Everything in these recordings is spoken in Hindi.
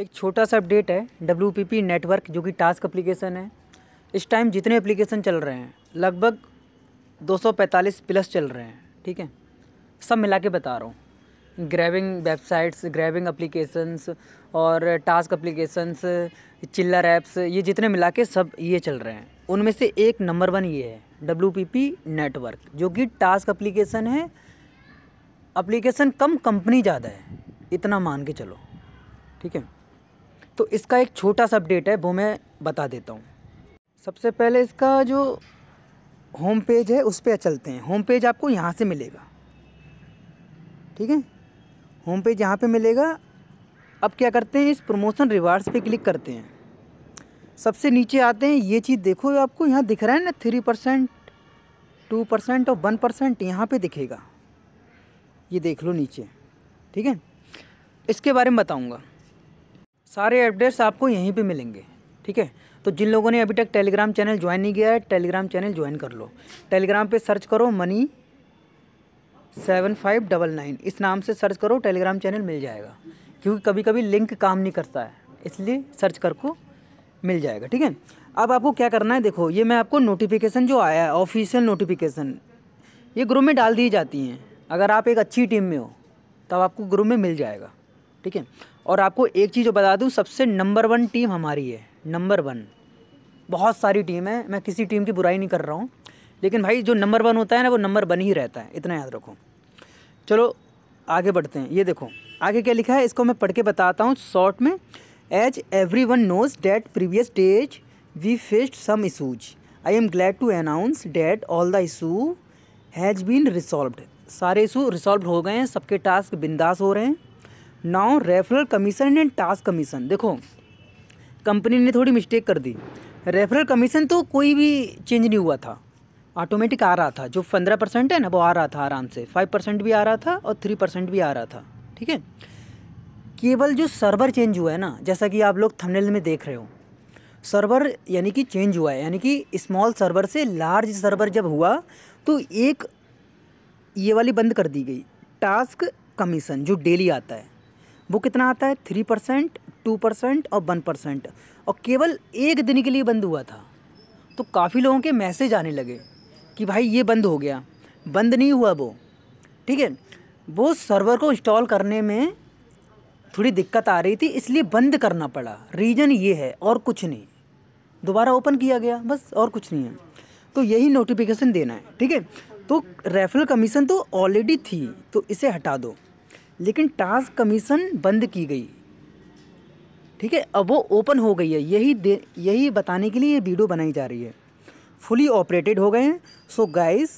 एक छोटा सा अपडेट है डब्ल्यू नेटवर्क जो कि टास्क अप्लीकेशन है इस टाइम जितने एप्लीकेशन चल रहे हैं लगभग 245 प्लस चल रहे हैं ठीक है सब मिला के बता रहा हूँ ग्रैबिंग वेबसाइट्स ग्रैबिंग अप्लीकेशंस और टास्क अप्लीकेशंस चिल्लर ऐप्स ये जितने मिला के सब ये चल रहे हैं उनमें से एक नंबर वन ये है डब्ल्यू नेटवर्क जो कि टास्क अप्लीकेशन है अप्लीकेशन कम कंपनी ज़्यादा है इतना मान के चलो ठीक है तो इसका एक छोटा सा अपडेट है वो मैं बता देता हूँ सबसे पहले इसका जो होम पेज है उस पर चलते हैं होम पेज आपको यहाँ से मिलेगा ठीक है होम पेज यहाँ पे मिलेगा अब क्या करते हैं इस प्रमोशन रिवार्ड्स पे क्लिक करते हैं सबसे नीचे आते हैं ये चीज़ देखो आपको यहाँ दिख रहा है ना थ्री परसेंट टू परसेंट और वन परसेंट यहाँ पर दिखेगा ये देख लो नीचे ठीक है इसके बारे में बताऊँगा सारे अपडेट्स आपको यहीं पे मिलेंगे ठीक है तो जिन लोगों ने अभी तक टेलीग्राम चैनल ज्वाइन नहीं किया है टेलीग्राम चैनल ज्वाइन कर लो टेलीग्राम पे सर्च करो money seven five double nine इस नाम से सर्च करो टेलीग्राम चैनल मिल जाएगा क्योंकि कभी कभी लिंक काम नहीं करता है इसलिए सर्च कर को मिल जाएगा ठीक है अब आपको क्या करना है देखो ये मैं आपको नोटिफिकेशन जो आया है ऑफिशियल नोटिफिकेशन ये ग्रुप में डाल दी जाती हैं अगर आप एक अच्छी टीम में हो तब आपको ग्रुप में मिल जाएगा ठीक है और आपको एक चीज़ बता दूँ सबसे नंबर वन टीम हमारी है नंबर वन बहुत सारी टीम है मैं किसी टीम की बुराई नहीं कर रहा हूँ लेकिन भाई जो नंबर वन होता है ना वो नंबर वन ही रहता है इतना याद रखो चलो आगे बढ़ते हैं ये देखो आगे क्या लिखा है इसको मैं पढ़ के बताता हूँ शॉर्ट में as everyone knows that previous days we faced some issues I am glad to announce that all the issue has been resolved सारे इशू रिसॉल्व हो गए हैं सबके टास्क बिंदास हो रहे हैं now referral commission and task commission देखो कंपनी ने थोड़ी मिस्टेक कर दी रेफरल कमीशन तो कोई भी चेंज नहीं हुआ था ऑटोमेटिक आ रहा था जो पंद्रह परसेंट है ना वो आ रहा था आराम से फाइव परसेंट भी आ रहा था और थ्री परसेंट भी आ रहा था ठीक है केवल जो सर्वर चेंज हुआ है ना जैसा कि आप लोग थंबनेल में देख रहे हो सर्वर यानी कि चेंज हुआ है यानी कि स्मॉल सर्वर से लार्ज सर्वर जब हुआ तो एक ये वाली बंद कर दी गई टास्क कमीशन जो डेली आता है वो कितना आता है थ्री परसेंट टू परसेंट और वन परसेंट और केवल एक दिन के लिए बंद हुआ था तो काफ़ी लोगों के मैसेज आने लगे कि भाई ये बंद हो गया बंद नहीं हुआ वो ठीक है वो सर्वर को इंस्टॉल करने में थोड़ी दिक्कत आ रही थी इसलिए बंद करना पड़ा रीज़न ये है और कुछ नहीं दोबारा ओपन किया गया बस और कुछ नहीं है तो यही नोटिफिकेशन देना है ठीक है तो रेफरल कमीशन तो ऑलरेडी थी तो इसे हटा दो लेकिन टास्क कमीशन बंद की गई ठीक है अब वो ओपन हो गई है यही दे यही बताने के लिए ये वीडियो बनाई जा रही है फुली ऑपरेटेड हो गए हैं so guys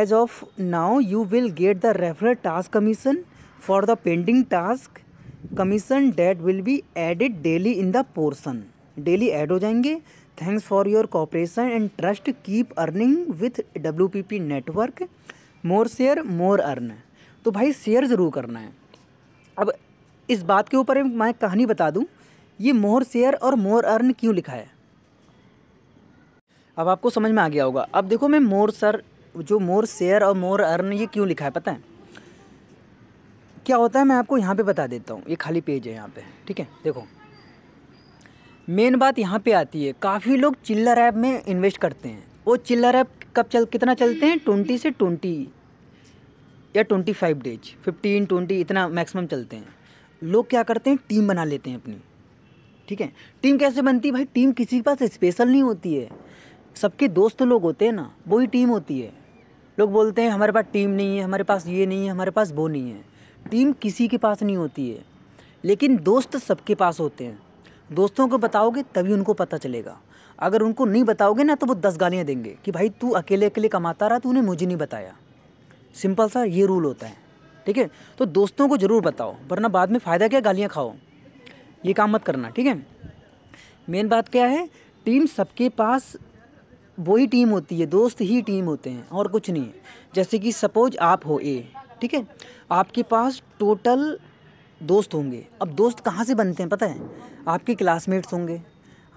as of now you will get the referral task commission for the pending task commission that will be added daily in the portion daily add हो जाएंगे thanks for your cooperation and trust keep earning with W P P network more share more earn तो भाई शेयर ज़रूर करना है अब इस बात के ऊपर मैं कहानी बता दूँ ये मोर शेयर और मोर अर्न क्यों लिखा है अब आपको समझ में आ गया होगा अब देखो मैं मोर सर जो मोर शेयर और मोर अर्न ये क्यों लिखा है पता है क्या होता है मैं आपको यहाँ पे बता देता हूँ ये खाली पेज है यहाँ पे ठीक है देखो मेन बात यहाँ पे आती है काफ़ी लोग चिल्लर ऐप में इन्वेस्ट करते हैं वो चिल्लर ऐप कब चल कितना चलते हैं ट्वेंटी से ट्वेंटी या twenty five days fifteen twenty इतना मैक्सिमम चलते हैं लोग क्या करते हैं टीम बना लेते हैं अपनी ठीक है टीम कैसे बनती है भाई टीम किसी के पास स्पेशल नहीं होती है सबके दोस्त लोग होते हैं ना वो ही टीम होती है लोग बोलते हैं हमारे पास टीम नहीं है हमारे पास ये नहीं है हमारे पास वो नहीं है टीम किसी के पास नहीं होती है लेकिन दोस्त सबके पास होते हैं दोस्तों को बताओगे तभी उनको पता चलेगा अगर उनको नहीं बताओगे ना तो वो दस गालियाँ देंगे कि भाई तू अकेले अकेले कमाता रहा तूने मुझे नहीं बताया सिंपल सा ये रूल होता है ठीक है तो दोस्तों को ज़रूर बताओ वरना बाद में फ़ायदा क्या गालियाँ खाओ ये काम मत करना ठीक है मेन बात क्या है टीम सबके पास वही टीम होती है दोस्त ही टीम होते हैं और कुछ नहीं है जैसे कि सपोज आप हो ए ठीक है आपके पास टोटल दोस्त होंगे अब दोस्त कहाँ से बनते हैं पता है आपके क्लासमेट्स होंगे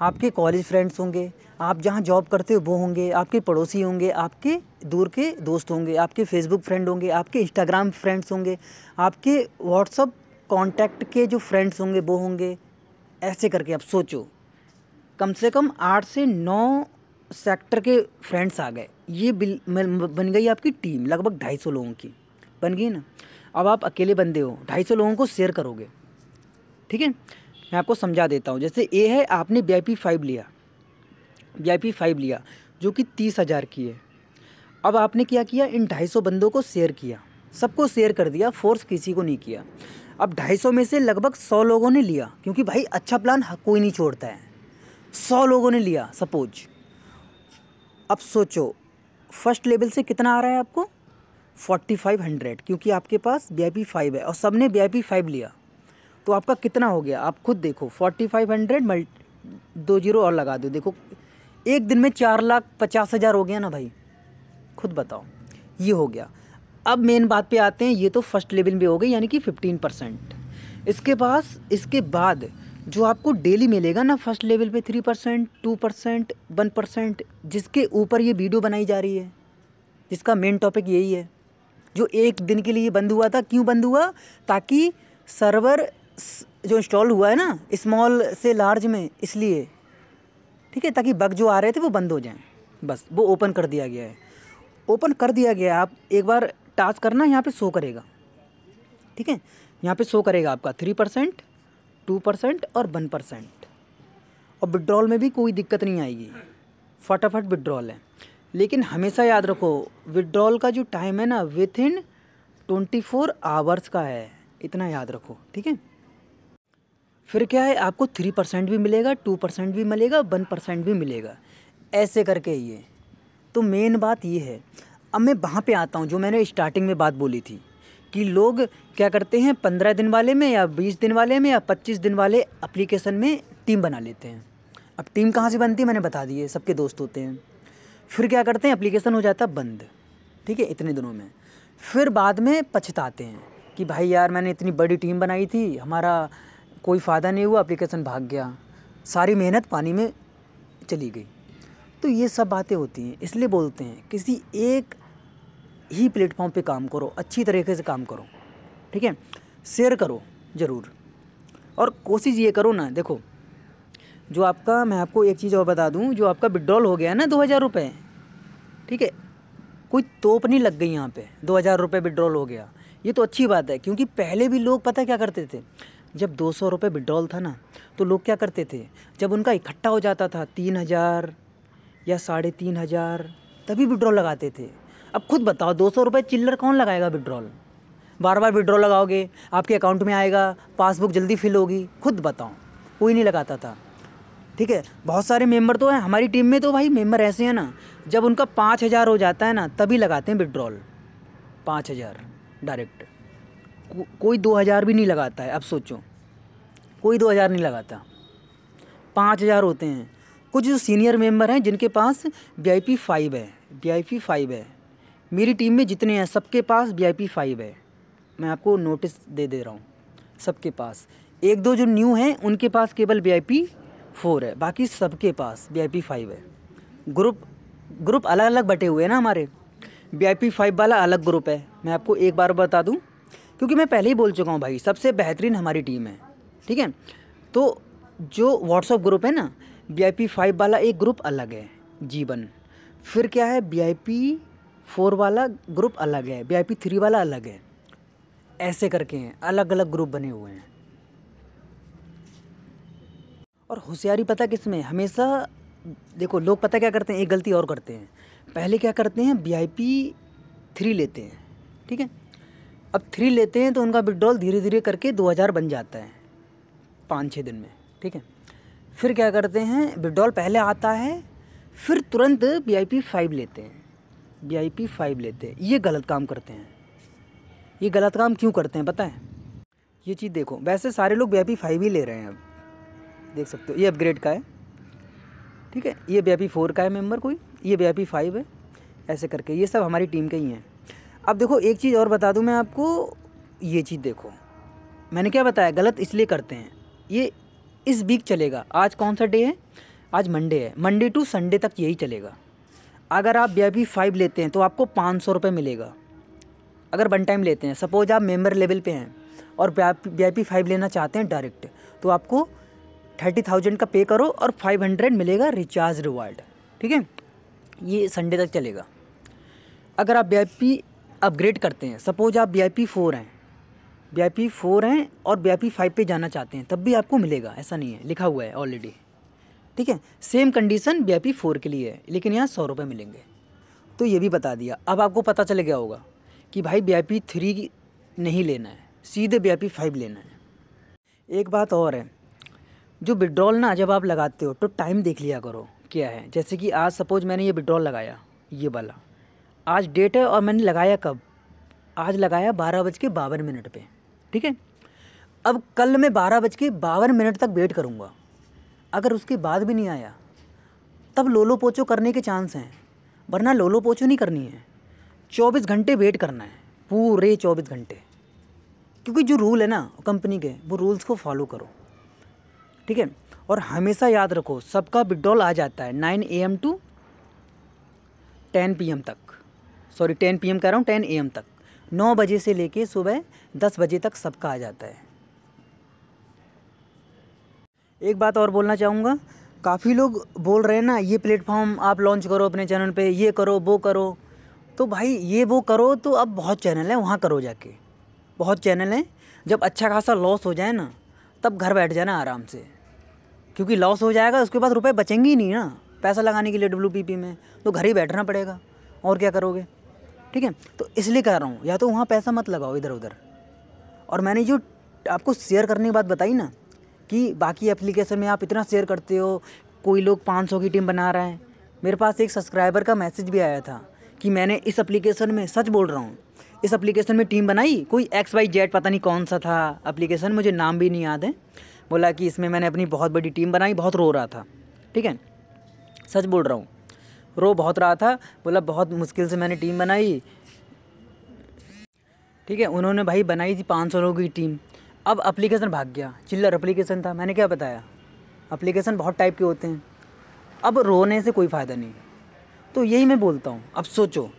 आपके कॉलेज फ्रेंड्स होंगे आप जहाँ जॉब करते हो वो होंगे आपके पड़ोसी होंगे आपके दूर के दोस्त होंगे आपके फेसबुक फ्रेंड होंगे आपके इंस्टाग्राम फ्रेंड्स होंगे आपके व्हाट्सअप कॉन्टैक्ट के जो फ्रेंड्स होंगे वो होंगे ऐसे करके आप सोचो कम से कम आठ से नौ सेक्टर के फ्रेंड्स आ गए ये बिल बन गई आपकी टीम लगभग ढाई सौ लोगों की बन गई ना अब आप अकेले बंदे हो ढाई सौ लोगों को शेयर करोगे ठीक है मैं आपको समझा देता हूँ जैसे ए है आपने वी आई पी फाइव लिया वी आई पी फाइव लिया जो कि तीस हज़ार की है अब आपने क्या किया इन ढाई सौ बंदों को शेयर किया सबको शेयर कर दिया फोर्स किसी को नहीं किया अब ढाई सौ में से लगभग सौ लोगों ने लिया क्योंकि भाई अच्छा प्लान कोई नहीं छोड़ता है सौ लोगों ने लिया सपोज अब सोचो फर्स्ट लेवल से कितना आ रहा है आपको फोर्टी फाइव हंड्रेड क्योंकि आपके पास वी आई पी फाइव है और सब ने वी आई पी फाइव लिया तो आपका कितना हो गया आप खुद देखो फोर्टी फाइव हंड्रेड मल्ट दो जीरो और लगा दो देखो एक दिन में चार लाख पचास हज़ार हो गया ना भाई खुद बताओ ये हो गया अब मेन बात पे आते हैं ये तो फर्स्ट लेवल में हो गई यानी कि फिफ्टीन परसेंट इसके पास इसके बाद जो आपको डेली मिलेगा ना फर्स्ट लेवल पे three percent two percent one percent जिसके ऊपर ये वीडियो बनाई जा रही है जिसका मेन टॉपिक यही है जो एक दिन के लिए बंद हुआ था क्यों बंद हुआ ताकि सर्वर जो इंस्टॉल हुआ है ना स्मॉल से लार्ज में इसलिए ठीक है ताकि बग जो आ रहे थे वो बंद हो जाएँ बस वो ओपन कर दिया गया है ओपन कर दिया गया है आप एक बार टास्क करना यहाँ पे शो करेगा ठीक है यहाँ पे शो करेगा आपका थ्री परसेंट टू परसेंट और वन परसेंट और विड्रॉल में भी कोई दिक्कत नहीं आएगी फटाफट विड्रॉल है लेकिन हमेशा याद रखो विड्रॉल का जो टाइम है ना within twenty four hours का है इतना याद रखो ठीक है फिर क्या है आपको थ्री परसेंट भी मिलेगा टू परसेंट भी मिलेगा वन परसेंट भी मिलेगा ऐसे करके ये तो मेन बात ये है अब मैं वहाँ पे आता हूँ जो मैंने स्टार्टिंग में बात बोली थी कि लोग क्या करते हैं पंद्रह दिन वाले में या बीस दिन वाले में या पच्चीस दिन वाले अप्लीकेशन में टीम बना लेते हैं अब टीम कहाँ से बनती है मैंने बता दी सबके दोस्त होते हैं फिर क्या करते हैं अप्लीकेशन हो जाता बंद ठीक है इतने दिनों में फिर बाद में पछताते हैं कि भाई यार मैंने इतनी बड़ी टीम बनाई थी हमारा कोई फ़ायदा नहीं हुआ अप्लीकेशन भाग गया सारी मेहनत पानी में चली गई तो ये सब बातें होती हैं इसलिए बोलते हैं किसी एक ही प्लेटफॉर्म पे काम करो अच्छी तरीके से काम करो ठीक है शेयर करो ज़रूर और कोशिश ये करो ना देखो जो आपका मैं आपको एक चीज़ और बता दूँ जो आपका विड्रॉल हो गया ना दो हज़ार रुपये ठीक है कोई तोप नहीं लग गई यहाँ पे दो हज़ार रुपये विड्रॉल हो गया ये तो अच्छी बात है क्योंकि पहले भी लोग पता क्या करते थे जब दो सौ रुपये विड्रॉल था ना तो लोग क्या करते थे जब उनका इकट्ठा हो जाता था तीन हज़ार या साढ़े तीन हज़ार तभी विड्रॉल लगाते थे अब खुद बताओ दो सौ रुपये चिल्लर कौन लगाएगा विड्रॉल बार बार विड्रॉल लगाओगे आपके अकाउंट में आएगा पासबुक जल्दी फिल होगी खुद बताओ कोई नहीं लगाता था ठीक है बहुत सारे मेंबर तो हैं हमारी टीम में तो भाई मेंबर ऐसे हैं ना जब उनका पाँच हज़ार हो जाता है ना तभी लगाते हैं विड्रॉल पाँच हज़ार डायरेक्ट को, कोई दो हज़ार भी नहीं लगाता है अब सोचो कोई दो हज़ार नहीं लगाता पाँच हज़ार होते हैं कुछ जो सीनियर मेंबर हैं जिनके पास वी आई पी फाइव है वी आई पी फाइव है मेरी टीम में जितने हैं सबके पास वी आई पी फाइव है मैं आपको नोटिस दे दे रहा हूँ सबके पास एक दो जो न्यू हैं उनके पास केवल वी आई पी फोर है बाकी सबके पास वी आई पी फाइव है ग्रुप ग्रुप अलग अलग बटे हुए हैं ना हमारे वी आई पी फाइव वाला अलग ग्रुप है मैं आपको एक बार बता दूँ क्योंकि मैं पहले ही बोल चुका हूँ भाई सबसे बेहतरीन हमारी टीम है ठीक है तो जो व्हाट्सअप ग्रुप है ना बी आई पी फाइव वाला एक ग्रुप अलग है जीवन फिर क्या है बी आई पी फोर वाला ग्रुप अलग है बी आई पी थ्री वाला अलग है ऐसे करके हैं अलग अलग ग्रुप बने हुए हैं और होशियारी पता किस में हमेशा देखो लोग पता क्या करते हैं एक गलती और करते हैं पहले क्या करते हैं बी आई पी थ्री लेते हैं ठीक है अब थ्री लेते हैं तो उनका विड्रॉल धीरे धीरे करके दो हज़ार बन जाता है पाँच छः दिन में ठीक है फिर क्या करते हैं विड्रॉल पहले आता है फिर तुरंत वी आई पी फाइव लेते हैं वी आई पी फाइव लेते हैं ये गलत काम करते हैं ये गलत काम क्यों करते हैं पता है ये चीज़ देखो वैसे सारे लोग वी आई पी फाइव ही ले रहे हैं अब देख सकते हो ये अपग्रेड का है ठीक है ये वी आई पी फोर का है मेम्बर कोई ये वी आई पी फाइव है ऐसे करके ये सब हमारी टीम के ही हैं अब देखो एक चीज़ और बता दूँ मैं आपको ये चीज़ देखो मैंने क्या बताया गलत इसलिए करते हैं ये इस वीक चलेगा आज कौन सा डे है आज मंडे है मंडे टू संडे तक यही चलेगा अगर आप बी फाइव लेते हैं तो आपको पाँच सौ रुपये मिलेगा अगर वन टाइम लेते हैं सपोज आप मेंबर लेवल पे हैं और वी फाइव लेना चाहते हैं डायरेक्ट तो आपको थर्टी थाउजेंड का पे करो और फाइव हंड्रेड मिलेगा रिचार्ज रिवार्ड ठीक है ये संडे तक चलेगा अगर आप वी अपग्रेड करते हैं सपोज़ आप वी फोर हैं वी फोर हैं और वी फाइव पर जाना चाहते हैं तब भी आपको मिलेगा ऐसा नहीं है लिखा हुआ है ऑलरेडी ठीक है सेम कंडीशन वी फोर के लिए है लेकिन यहाँ सौ रुपये मिलेंगे तो ये भी बता दिया अब आपको पता चल गया होगा कि भाई वी थ्री नहीं लेना है सीधे वी फाइव लेना है एक बात और है जो विड्रॉल ना जब आप लगाते हो तो टाइम देख लिया करो क्या है जैसे कि आज सपोज मैंने ये विड्रॉल लगाया ये वाला आज डेट है और मैंने लगाया कब आज लगाया बारह बज के बावन मिनट पर ठीक है अब कल मैं बारह बज के बावन मिनट तक वेट करूँगा अगर उसके बाद भी नहीं आया तब लोलो पोचो करने के चांस हैं वरना लोलो पोचो नहीं करनी है चौबीस घंटे वेट करना है पूरे चौबीस घंटे क्योंकि जो रूल है ना कंपनी के वो रूल्स को फॉलो करो ठीक है और हमेशा याद रखो सबका विड्रॉल आ जाता है nine A M to ten P M तक सॉरी टेन पी कह रहा हूँ टेन ए तक नौ बजे से लेके सुबह दस बजे तक सबका आ जाता है एक बात और बोलना चाहूँगा काफ़ी लोग बोल रहे हैं ना ये प्लेटफॉर्म आप लॉन्च करो अपने चैनल पे ये करो वो करो तो भाई ये वो करो तो अब बहुत चैनल है वहाँ करो जाके बहुत चैनल हैं जब अच्छा खासा लॉस हो जाए ना तब घर बैठ जाना आराम से क्योंकि लॉस हो जाएगा उसके बाद रुपए बचेंगे ही नहीं ना पैसा लगाने के लिए डब्ल्यू में तो घर ही बैठना पड़ेगा और क्या करोगे ठीक है तो इसलिए कह रहा हूँ या तो वहाँ पैसा मत लगाओ इधर उधर और मैंने जो आपको शेयर करने की बात बताई ना कि बाकी एप्लीकेशन में आप इतना शेयर करते हो कोई लोग 500 की टीम बना रहा है मेरे पास एक सब्सक्राइबर का मैसेज भी आया था कि मैंने इस एप्लीकेशन में सच बोल रहा हूँ इस एप्लीकेशन में टीम बनाई कोई एक्स वाई जेड पता नहीं कौन सा था एप्लीकेशन मुझे नाम भी नहीं याद है बोला कि इसमें मैंने अपनी बहुत बड़ी टीम बनाई बहुत रो रहा था ठीक है सच बोल रहा हूँ रो बहुत रहा था बोला बहुत मुश्किल से मैंने टीम बनाई ठीक है उन्होंने भाई बनाई थी पाँच सौ लोगों की टीम अब अप्लीकेशन भाग गया चिल्लर अप्लीकेशन था मैंने क्या बताया अप्लीकेशन बहुत टाइप के होते हैं अब रोने से कोई फ़ायदा नहीं तो यही मैं बोलता हूँ अब सोचो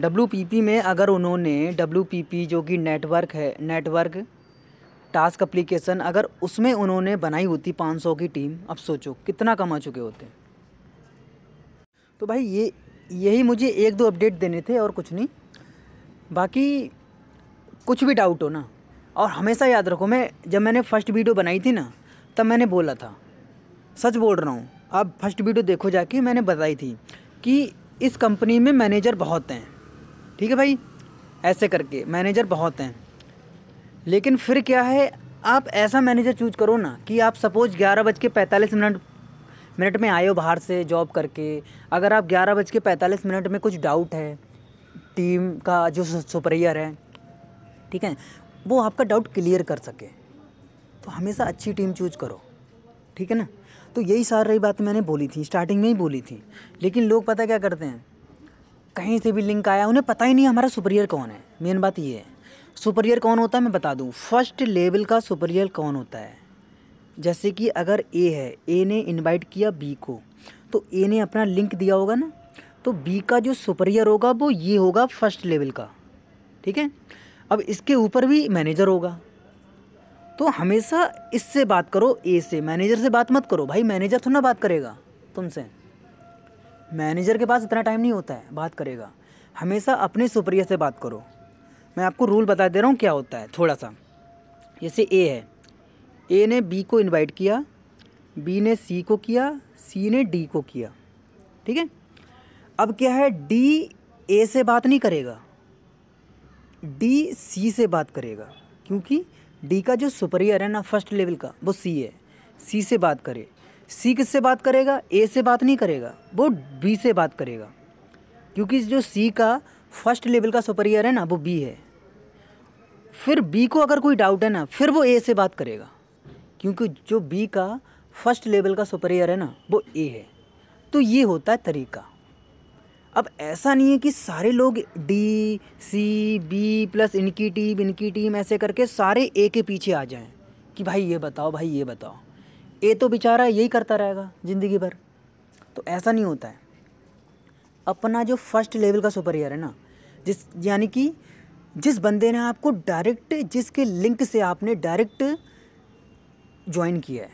डब्ल्यू में अगर उन्होंने डब्ल्यू जो कि नेटवर्क है नेटवर्क टास्क अप्लीकेशन अगर उसमें उन्होंने बनाई होती 500 की टीम अब सोचो कितना कमा चुके होते हैं तो भाई ये यही मुझे एक दो अपडेट देने थे और कुछ नहीं बाकी कुछ भी डाउट हो ना और हमेशा याद रखो मैं जब मैंने फ़र्स्ट वीडियो बनाई थी ना तब मैंने बोला था सच बोल रहा हूँ आप फर्स्ट वीडियो देखो जाके मैंने बताई थी कि इस कंपनी में मैनेजर बहुत हैं ठीक है भाई ऐसे करके मैनेजर बहुत हैं लेकिन फिर क्या है आप ऐसा मैनेजर चूज करो ना कि आप सपोज़ ग्यारह बज के पैंतालीस मिनट मिनट में आए हो बाहर से जॉब करके अगर आप ग्यारह बज के पैंतालीस मिनट में कुछ डाउट है टीम का जो सुपरियर है ठीक है वो आपका डाउट क्लियर कर सके तो हमेशा अच्छी टीम चूज करो ठीक है ना तो यही सार रही बात मैंने बोली थी स्टार्टिंग में ही बोली थी लेकिन लोग पता क्या करते हैं कहीं से भी लिंक आया उन्हें पता ही नहीं हमारा सुपरियर कौन है मेन बात ये है सुपरियर कौन होता है मैं बता दूँ फर्स्ट लेवल का सुपरियर कौन होता है जैसे कि अगर ए है ए ने इनवाइट किया बी को तो ए ने अपना लिंक दिया होगा ना तो बी का जो सुपरियर होगा वो ये होगा फर्स्ट लेवल का ठीक है अब इसके ऊपर भी मैनेजर होगा तो हमेशा इससे बात करो ए से मैनेजर से बात मत करो भाई मैनेजर थोड़ा बात करेगा तुमसे मैनेजर के पास इतना टाइम नहीं होता है बात करेगा हमेशा अपने सुपरियर से बात करो मैं आपको रूल बता दे रहा हूँ क्या होता है थोड़ा सा जैसे ए है ए ने बी को इनवाइट किया बी ने सी को किया सी ने डी को किया ठीक है अब क्या है डी ए से बात नहीं करेगा डी सी से बात करेगा क्योंकि डी का जो सुपरियर है ना फर्स्ट लेवल का वो सी है सी से बात करे सी किससे बात करेगा ए से बात नहीं करेगा वो बी से बात करेगा क्योंकि जो सी का फर्स्ट लेवल का सुपरियर है ना वो बी है फिर बी को अगर कोई डाउट है ना फिर वो ए से बात करेगा क्योंकि जो बी का फर्स्ट लेवल का सुपरियर है ना वो ए है तो ये होता है तरीका अब ऐसा नहीं है कि सारे लोग डी सी बी प्लस इनकी टीम इनकी टीम ऐसे करके सारे ए के पीछे आ जाएं कि भाई ये बताओ भाई ये बताओ ए तो बेचारा यही करता रहेगा ज़िंदगी भर तो ऐसा नहीं होता है अपना जो फर्स्ट लेवल का सुपरियर है ना जिस यानी कि जिस बंदे ने आपको डायरेक्ट जिसके लिंक से आपने डायरेक्ट ज्वाइन किया है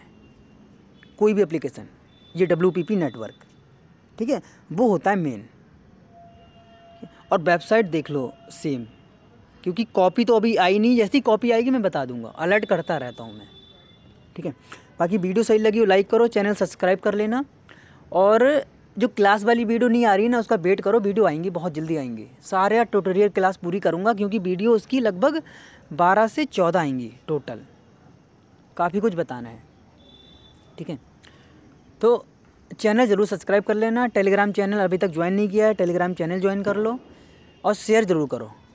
कोई भी एप्लीकेशन ये डब्ल्यू नेटवर्क ठीक है वो होता है मेन और वेबसाइट देख लो सेम क्योंकि कॉपी तो अभी आई नहीं जैसी कॉपी आएगी मैं बता दूंगा अलर्ट करता रहता हूँ मैं ठीक है बाकी वीडियो सही लगी हो लाइक करो चैनल सब्सक्राइब कर लेना और जो क्लास वाली वीडियो नहीं आ रही ना उसका वेट करो वीडियो आएंगी बहुत जल्दी आएंगी सारे ट्यूटोरियल क्लास पूरी करूँगा क्योंकि वीडियो उसकी लगभग बारह से चौदह आएंगी टोटल काफ़ी कुछ बताना है ठीक है तो चैनल ज़रूर सब्सक्राइब कर लेना टेलीग्राम चैनल अभी तक ज्वाइन नहीं किया है टेलीग्राम चैनल ज्वाइन कर लो और शेयर ज़रूर करो